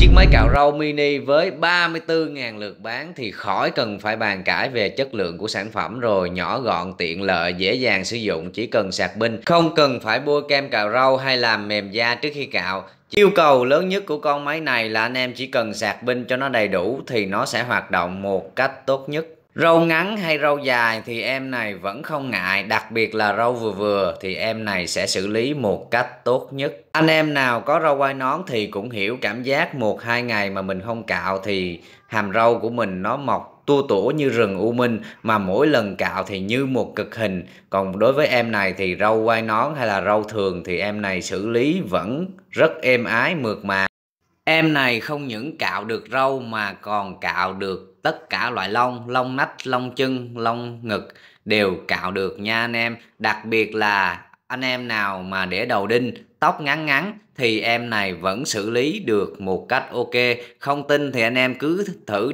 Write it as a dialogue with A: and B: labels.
A: Chiếc máy cạo râu mini với 34.000 lượt bán thì khỏi cần phải bàn cãi về chất lượng của sản phẩm rồi nhỏ gọn tiện lợi dễ dàng sử dụng chỉ cần sạc pin không cần phải bôi kem cạo râu hay làm mềm da trước khi cạo Yêu cầu lớn nhất của con máy này là anh em chỉ cần sạc pin cho nó đầy đủ thì nó sẽ hoạt động một cách tốt nhất Râu ngắn hay râu dài thì em này vẫn không ngại, đặc biệt là râu vừa vừa thì em này sẽ xử lý một cách tốt nhất. Anh em nào có râu quai nón thì cũng hiểu cảm giác một hai ngày mà mình không cạo thì hàm râu của mình nó mọc tua tủa như rừng u minh mà mỗi lần cạo thì như một cực hình. Còn đối với em này thì râu quai nón hay là râu thường thì em này xử lý vẫn rất êm ái mượt mà. Em này không những cạo được râu mà còn cạo được tất cả loại lông, lông nách, lông chân, lông ngực đều cạo được nha anh em. Đặc biệt là anh em nào mà để đầu đinh, tóc ngắn ngắn thì em này vẫn xử lý được một cách ok. Không tin thì anh em cứ thử